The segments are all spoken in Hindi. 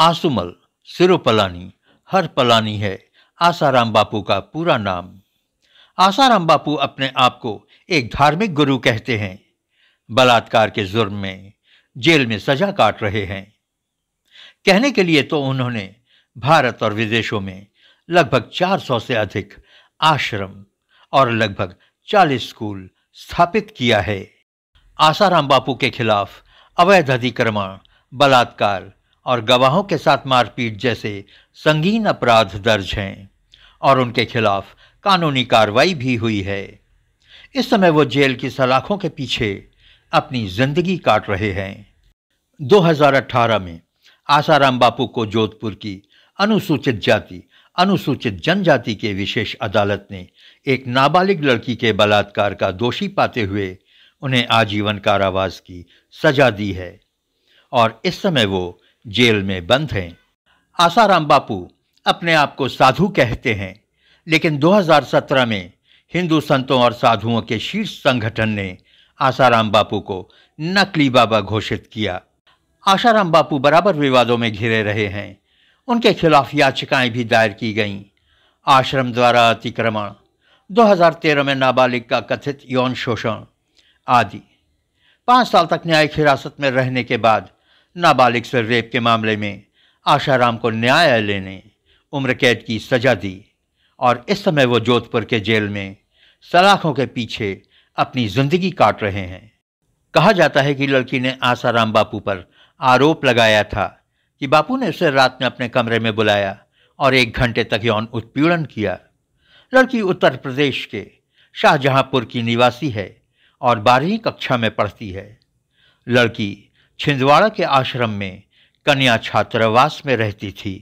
आंसुमल सिरो पलानी हर पलानी है आसाराम बापू का पूरा नाम आसाराम बापू अपने आप को एक धार्मिक गुरु कहते हैं बलात्कार के जुर्म में जेल में सजा काट रहे हैं कहने के लिए तो उन्होंने भारत और विदेशों में लगभग 400 से अधिक आश्रम और लगभग 40 स्कूल स्थापित किया है आसाराम बापू के खिलाफ अवैध अधिक्रमण बलात्कार और गवाहों के साथ मारपीट जैसे संगीन अपराध दर्ज हैं और उनके खिलाफ कानूनी कार्रवाई भी हुई है इस समय वो जेल की सलाखों के पीछे अपनी जिंदगी काट रहे हैं 2018 में आसाराम बापू को जोधपुर की अनुसूचित जाति अनुसूचित जनजाति के विशेष अदालत ने एक नाबालिग लड़की के बलात्कार का दोषी पाते हुए उन्हें आजीवन कारावास की सजा दी है और इस समय वो जेल में बंद हैं आसाराम बापू अपने आप को साधु कहते हैं लेकिन 2017 में हिंदू संतों और साधुओं के शीर्ष संगठन ने आसाराम बापू को नकली बाबा घोषित किया आशाराम बापू बराबर विवादों में घिरे रहे हैं उनके खिलाफ याचिकाएं भी दायर की गईं आश्रम द्वारा अतिक्रमण 2013 में नाबालिग का कथित यौन शोषण आदि पांच साल तक न्यायिक हिरासत में रहने के बाद नाबालिग से रेप के मामले में आशाराम को न्यायालय ने उम्र कैद की सजा दी और इस समय वो जोधपुर के जेल में सलाखों के पीछे अपनी जिंदगी काट रहे हैं कहा जाता है कि लड़की ने आसाराम बापू पर आरोप लगाया था कि बापू ने उसे रात में अपने कमरे में बुलाया और एक घंटे तक यौन उत्पीड़न किया लड़की उत्तर प्रदेश के शाहजहांपुर की निवासी है और बारहवीं कक्षा में पढ़ती है लड़की छिंदवाड़ा के आश्रम में कन्या छात्रावास में रहती थी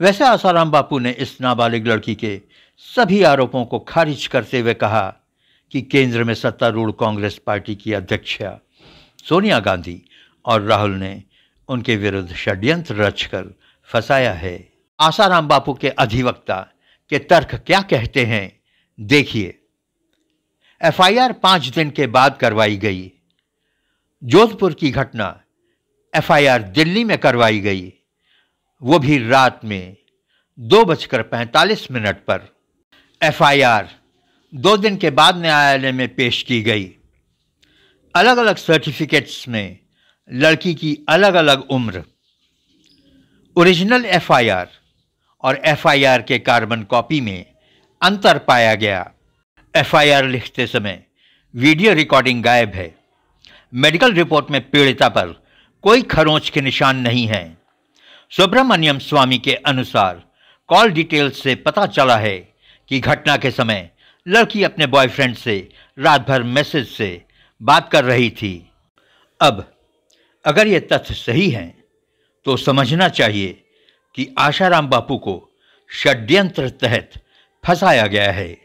वैसे आसाराम बापू ने इस नाबालिग लड़की के सभी आरोपों को खारिज करते हुए कहा कि केंद्र में सत्तारूढ़ कांग्रेस पार्टी की अध्यक्ष सोनिया गांधी और राहुल ने उनके विरुद्ध षड्यंत्र रचकर फंसाया है आसाराम बापू के अधिवक्ता के तर्क क्या कहते हैं देखिए एफआईआर पांच दिन के बाद करवाई गई जोधपुर की घटना एफआईआर दिल्ली में करवाई गई वो भी रात में दो बजकर पैंतालीस मिनट पर एफआईआर दो दिन के बाद न्यायालय में पेश की गई अलग अलग सर्टिफिकेट्स में लड़की की अलग अलग उम्र ओरिजिनल एफआईआर और एफआईआर के कार्बन कॉपी में अंतर पाया गया एफआईआर लिखते समय वीडियो रिकॉर्डिंग गायब है मेडिकल रिपोर्ट में पीड़िता पर कोई खरोंच के निशान नहीं है सुब्रमण्यम स्वामी के अनुसार कॉल डिटेल्स से पता चला है कि घटना के समय लड़की अपने बॉयफ्रेंड से रात भर मैसेज से बात कर रही थी अब अगर ये तथ्य सही हैं तो समझना चाहिए कि आशाराम बापू को षड्यंत्र तहत फंसाया गया है